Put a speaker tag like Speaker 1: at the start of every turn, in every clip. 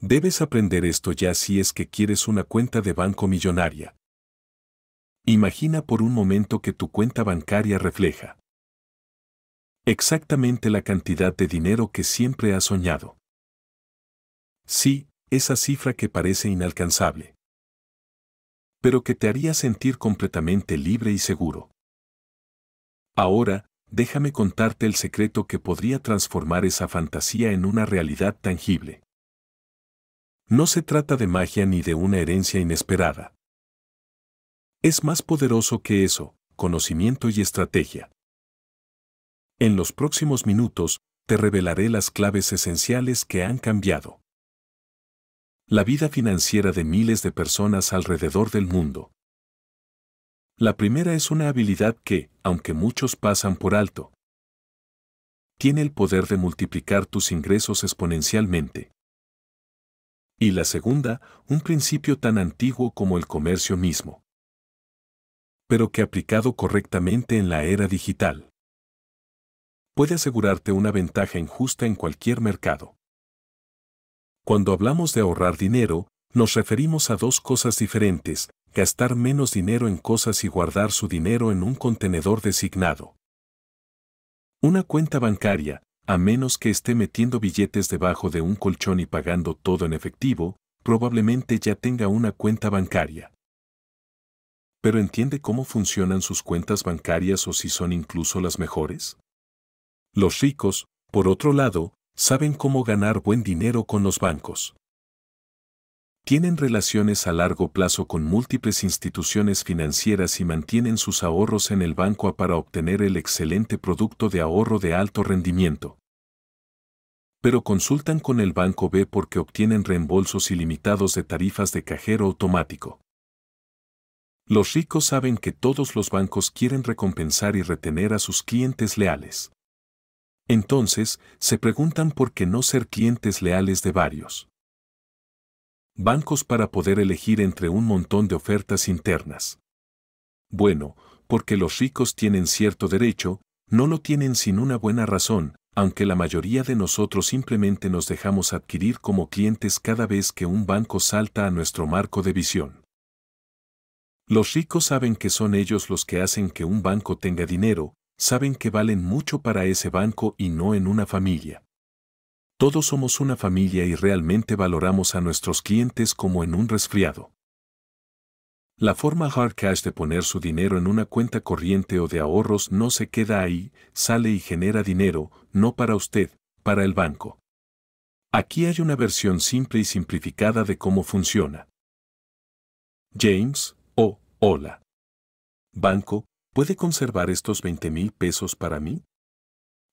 Speaker 1: Debes aprender esto ya si es que quieres una cuenta de banco millonaria. Imagina por un momento que tu cuenta bancaria refleja exactamente la cantidad de dinero que siempre has soñado. Sí, esa cifra que parece inalcanzable. Pero que te haría sentir completamente libre y seguro. Ahora, déjame contarte el secreto que podría transformar esa fantasía en una realidad tangible. No se trata de magia ni de una herencia inesperada. Es más poderoso que eso, conocimiento y estrategia. En los próximos minutos, te revelaré las claves esenciales que han cambiado la vida financiera de miles de personas alrededor del mundo. La primera es una habilidad que, aunque muchos pasan por alto, tiene el poder de multiplicar tus ingresos exponencialmente y la segunda, un principio tan antiguo como el comercio mismo, pero que aplicado correctamente en la era digital puede asegurarte una ventaja injusta en cualquier mercado. Cuando hablamos de ahorrar dinero, nos referimos a dos cosas diferentes, gastar menos dinero en cosas y guardar su dinero en un contenedor designado. Una cuenta bancaria, a menos que esté metiendo billetes debajo de un colchón y pagando todo en efectivo, probablemente ya tenga una cuenta bancaria. ¿Pero entiende cómo funcionan sus cuentas bancarias o si son incluso las mejores? Los ricos, por otro lado, saben cómo ganar buen dinero con los bancos tienen relaciones a largo plazo con múltiples instituciones financieras y mantienen sus ahorros en el banco A para obtener el excelente producto de ahorro de alto rendimiento. Pero consultan con el banco B porque obtienen reembolsos ilimitados de tarifas de cajero automático. Los ricos saben que todos los bancos quieren recompensar y retener a sus clientes leales. Entonces, se preguntan por qué no ser clientes leales de varios bancos para poder elegir entre un montón de ofertas internas. Bueno, porque los ricos tienen cierto derecho, no lo tienen sin una buena razón, aunque la mayoría de nosotros simplemente nos dejamos adquirir como clientes cada vez que un banco salta a nuestro marco de visión. Los ricos saben que son ellos los que hacen que un banco tenga dinero, saben que valen mucho para ese banco y no en una familia. Todos somos una familia y realmente valoramos a nuestros clientes como en un resfriado. La forma hard cash de poner su dinero en una cuenta corriente o de ahorros no se queda ahí, sale y genera dinero, no para usted, para el banco. Aquí hay una versión simple y simplificada de cómo funciona. James, o oh, hola. Banco, ¿puede conservar estos 20 mil pesos para mí?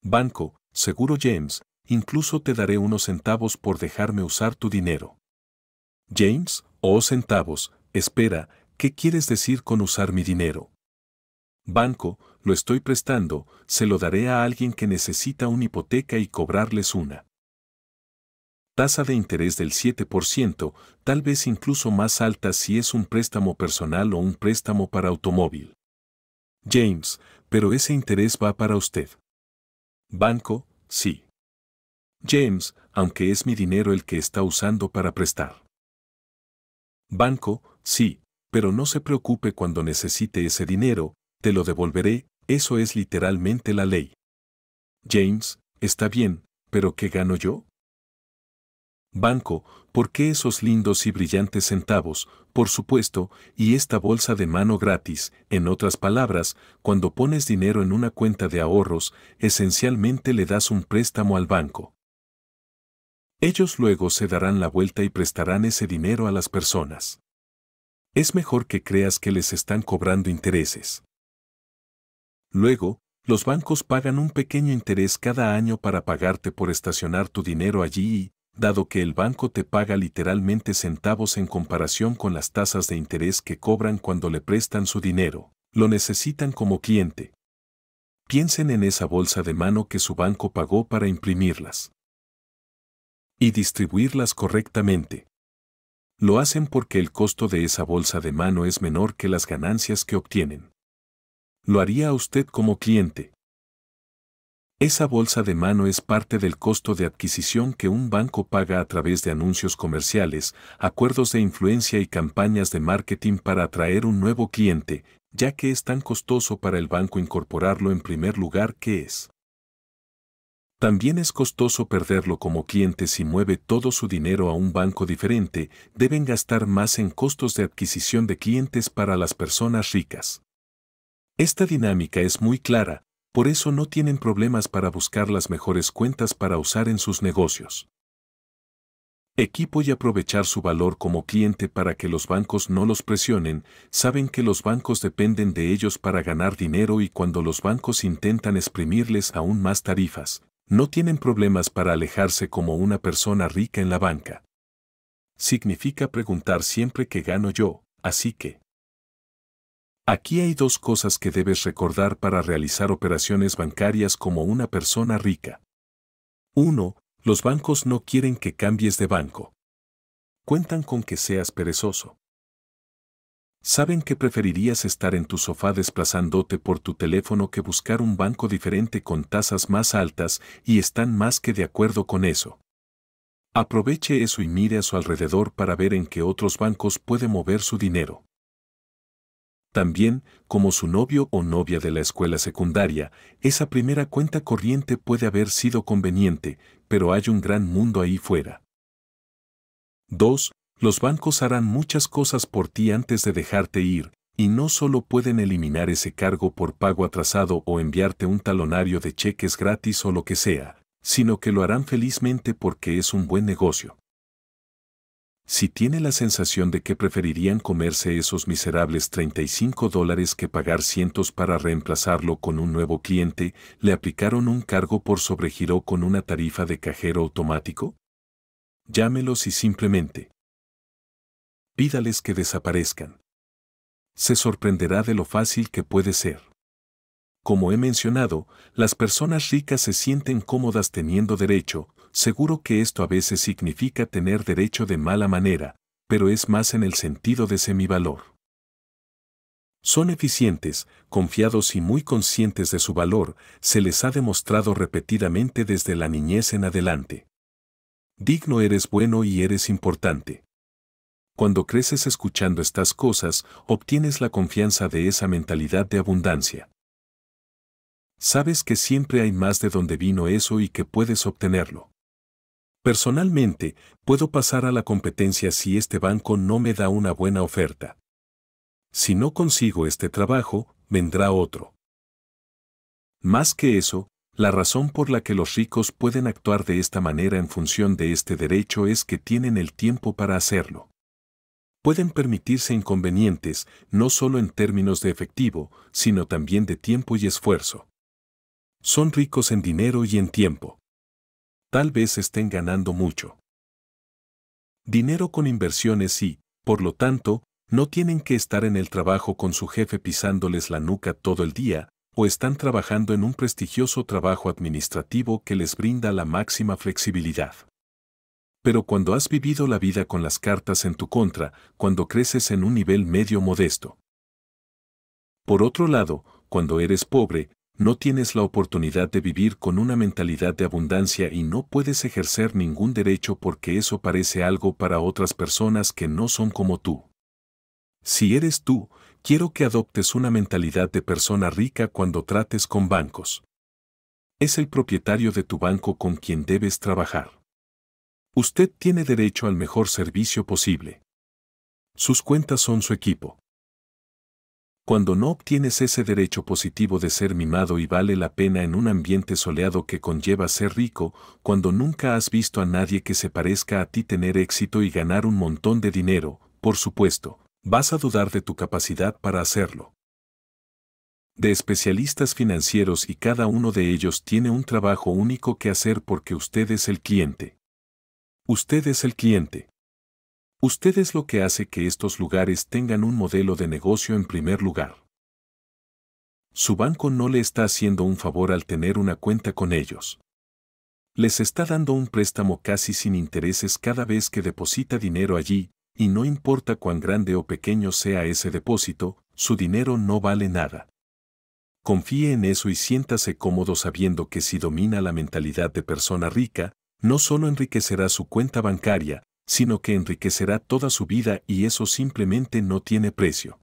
Speaker 1: Banco, seguro James, incluso te daré unos centavos por dejarme usar tu dinero. James, oh centavos, espera, ¿qué quieres decir con usar mi dinero? Banco, lo estoy prestando, se lo daré a alguien que necesita una hipoteca y cobrarles una. Tasa de interés del 7%, tal vez incluso más alta si es un préstamo personal o un préstamo para automóvil. James, pero ese interés va para usted. Banco, sí. James, aunque es mi dinero el que está usando para prestar. Banco, sí, pero no se preocupe cuando necesite ese dinero, te lo devolveré, eso es literalmente la ley. James, está bien, pero ¿qué gano yo? Banco, ¿por qué esos lindos y brillantes centavos, por supuesto, y esta bolsa de mano gratis? En otras palabras, cuando pones dinero en una cuenta de ahorros, esencialmente le das un préstamo al banco. Ellos luego se darán la vuelta y prestarán ese dinero a las personas. Es mejor que creas que les están cobrando intereses. Luego, los bancos pagan un pequeño interés cada año para pagarte por estacionar tu dinero allí y, dado que el banco te paga literalmente centavos en comparación con las tasas de interés que cobran cuando le prestan su dinero, lo necesitan como cliente. Piensen en esa bolsa de mano que su banco pagó para imprimirlas y distribuirlas correctamente. Lo hacen porque el costo de esa bolsa de mano es menor que las ganancias que obtienen. Lo haría usted como cliente. Esa bolsa de mano es parte del costo de adquisición que un banco paga a través de anuncios comerciales, acuerdos de influencia y campañas de marketing para atraer un nuevo cliente, ya que es tan costoso para el banco incorporarlo en primer lugar que es. También es costoso perderlo como cliente si mueve todo su dinero a un banco diferente, deben gastar más en costos de adquisición de clientes para las personas ricas. Esta dinámica es muy clara, por eso no tienen problemas para buscar las mejores cuentas para usar en sus negocios. Equipo y aprovechar su valor como cliente para que los bancos no los presionen, saben que los bancos dependen de ellos para ganar dinero y cuando los bancos intentan exprimirles aún más tarifas, no tienen problemas para alejarse como una persona rica en la banca. Significa preguntar siempre que gano yo, así que... Aquí hay dos cosas que debes recordar para realizar operaciones bancarias como una persona rica. 1. Los bancos no quieren que cambies de banco. Cuentan con que seas perezoso saben que preferirías estar en tu sofá desplazándote por tu teléfono que buscar un banco diferente con tasas más altas y están más que de acuerdo con eso. Aproveche eso y mire a su alrededor para ver en qué otros bancos puede mover su dinero. También, como su novio o novia de la escuela secundaria, esa primera cuenta corriente puede haber sido conveniente, pero hay un gran mundo ahí fuera. 2. Los bancos harán muchas cosas por ti antes de dejarte ir, y no solo pueden eliminar ese cargo por pago atrasado o enviarte un talonario de cheques gratis o lo que sea, sino que lo harán felizmente porque es un buen negocio. Si tiene la sensación de que preferirían comerse esos miserables 35 dólares que pagar cientos para reemplazarlo con un nuevo cliente, ¿le aplicaron un cargo por sobregiro con una tarifa de cajero automático? Llámelos y simplemente pídales que desaparezcan. Se sorprenderá de lo fácil que puede ser. Como he mencionado, las personas ricas se sienten cómodas teniendo derecho, seguro que esto a veces significa tener derecho de mala manera, pero es más en el sentido de semivalor. Son eficientes, confiados y muy conscientes de su valor, se les ha demostrado repetidamente desde la niñez en adelante. Digno eres bueno y eres importante. Cuando creces escuchando estas cosas, obtienes la confianza de esa mentalidad de abundancia. Sabes que siempre hay más de donde vino eso y que puedes obtenerlo. Personalmente, puedo pasar a la competencia si este banco no me da una buena oferta. Si no consigo este trabajo, vendrá otro. Más que eso, la razón por la que los ricos pueden actuar de esta manera en función de este derecho es que tienen el tiempo para hacerlo pueden permitirse inconvenientes no solo en términos de efectivo, sino también de tiempo y esfuerzo. Son ricos en dinero y en tiempo. Tal vez estén ganando mucho. Dinero con inversiones y, por lo tanto, no tienen que estar en el trabajo con su jefe pisándoles la nuca todo el día, o están trabajando en un prestigioso trabajo administrativo que les brinda la máxima flexibilidad. Pero cuando has vivido la vida con las cartas en tu contra, cuando creces en un nivel medio modesto. Por otro lado, cuando eres pobre, no tienes la oportunidad de vivir con una mentalidad de abundancia y no puedes ejercer ningún derecho porque eso parece algo para otras personas que no son como tú. Si eres tú, quiero que adoptes una mentalidad de persona rica cuando trates con bancos. Es el propietario de tu banco con quien debes trabajar. Usted tiene derecho al mejor servicio posible. Sus cuentas son su equipo. Cuando no obtienes ese derecho positivo de ser mimado y vale la pena en un ambiente soleado que conlleva ser rico, cuando nunca has visto a nadie que se parezca a ti tener éxito y ganar un montón de dinero, por supuesto, vas a dudar de tu capacidad para hacerlo. De especialistas financieros y cada uno de ellos tiene un trabajo único que hacer porque usted es el cliente. Usted es el cliente. Usted es lo que hace que estos lugares tengan un modelo de negocio en primer lugar. Su banco no le está haciendo un favor al tener una cuenta con ellos. Les está dando un préstamo casi sin intereses cada vez que deposita dinero allí, y no importa cuán grande o pequeño sea ese depósito, su dinero no vale nada. Confíe en eso y siéntase cómodo sabiendo que si domina la mentalidad de persona rica, no solo enriquecerá su cuenta bancaria, sino que enriquecerá toda su vida y eso simplemente no tiene precio.